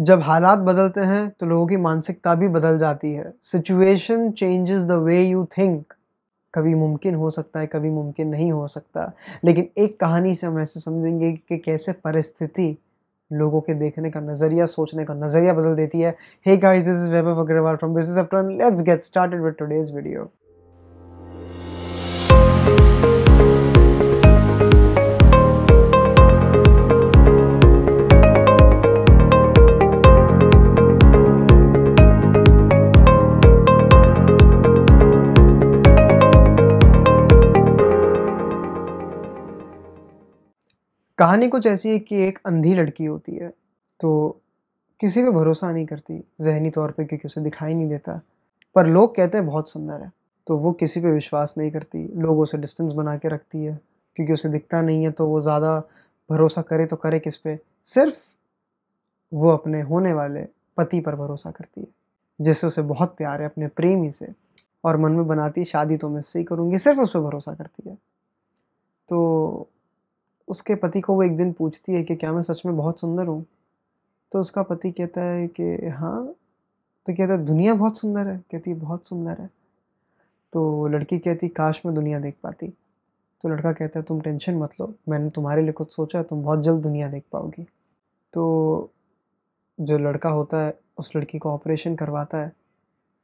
जब हालात बदलते हैं तो लोगों की मानसिकता भी बदल जाती है situation changes the way you think कभी मुमकिन हो सकता है कभी मुमकिन नहीं हो सकता लेकिन एक कहानी से हम ऐसे समझेंगे कि कैसे परिस्थिति लोगों के देखने का नज़रिया सोचने का नज़रिया बदल देती है hey guys this is Vaibhav Agarwal from business let's get started with video कहानी कुछ ऐसी है कि एक अंधी लड़की होती है तो किसी पे भरोसा नहीं करती जहनी तौर पे क्योंकि उसे दिखाई नहीं देता पर लोग कहते हैं बहुत सुंदर है तो वो किसी पे विश्वास नहीं करती लोग उसे डिस्टेंस बना के रखती है क्योंकि उसे दिखता नहीं है तो वो ज़्यादा भरोसा करे तो करे किस पे सिर्फ वो अपने होने वाले पति पर भरोसा करती है जिससे उसे बहुत प्यार है अपने प्रेमी से और मन में बनाती शादी तो मैं इससे ही करूँगी सिर्फ उस पर भरोसा करती है तो उसके पति को वो एक दिन पूछती है कि क्या मैं सच में बहुत सुंदर हूँ तो उसका पति कहता है कि हाँ तो कहता है दुनिया बहुत सुंदर है कहती बहुत सुंदर है तो लड़की कहती काश मैं दुनिया देख पाती तो लड़का कहता है तुम टेंशन मत लो मैंने तुम्हारे लिए कुछ सोचा तुम बहुत जल्द दुनिया देख पाओगी तो जो लड़का होता है उस लड़की को ऑपरेशन करवाता है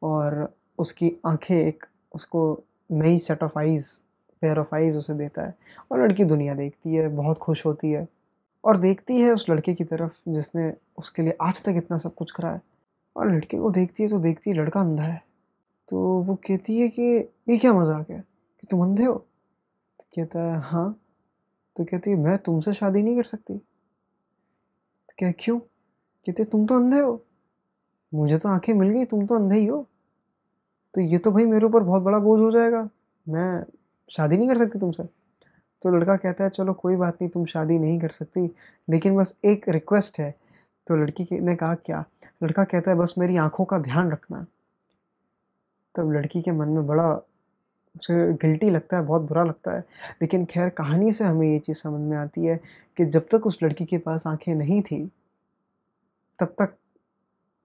और उसकी आंखें एक उसको नई set of eyes pair of eyes उसे देता है और लड़की दुनिया देखती है बहुत खुश होती है और देखती है उस लड़के की तरफ जिसने उसके लिए आज तक इतना सब कुछ करा है और लड़के को देखती है तो देखती है लड़का अंधा है तो वो कहती है कि ये क्या मजाक है कि तुम अंधे हो तो कहता है हाँ तो कहती है मैं तुमसे शादी नहीं कर सकती तो क्या क्यों कहते तुम तो अंधे हो मुझे तो आंखें मिल गई तुम तो अंधे ही हो तो ये तो भाई मेरे ऊपर बहुत बड़ा बोझ हो जाएगा मैं शादी नहीं कर सकती तुमसे तो लड़का कहता है चलो कोई बात नहीं तुम शादी नहीं कर सकती लेकिन बस एक रिक्वेस्ट है तो लड़की ने कहा क्या लड़का कहता है बस मेरी आंखों का ध्यान रखना तब तो लड़की के मन में बड़ा उसे गिल्टी लगता है बहुत बुरा लगता है लेकिन खैर कहानी से हमें ये चीज़ समझ में आती है कि जब तक उस लड़की के पास आंखें नहीं थी तब तक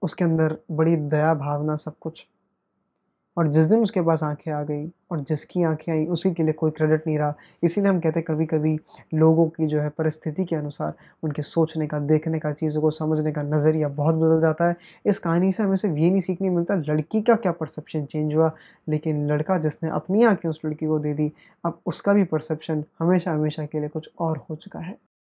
उसके अंदर बड़ी दया भावना सब कुछ और जिस दिन उसके पास आंखें आ गई और जिसकी आंखें आई उसी के लिए कोई क्रेडिट नहीं रहा इसीलिए हम कहते हैं कभी कभी लोगों की जो है परिस्थिति के अनुसार उनके सोचने का देखने का चीज़ों को समझने का नज़रिया बहुत बदल जाता है इस कहानी से हमें सिर्फ ये नहीं सीखने मिलता लड़की का क्या परसेप्शन चेंज हुआ लेकिन लड़का जिसने अपनी आँखें उस लड़की को दे दी अब उसका भी परसेप्शन हमेशा हमेशा के लिए कुछ और हो चुका है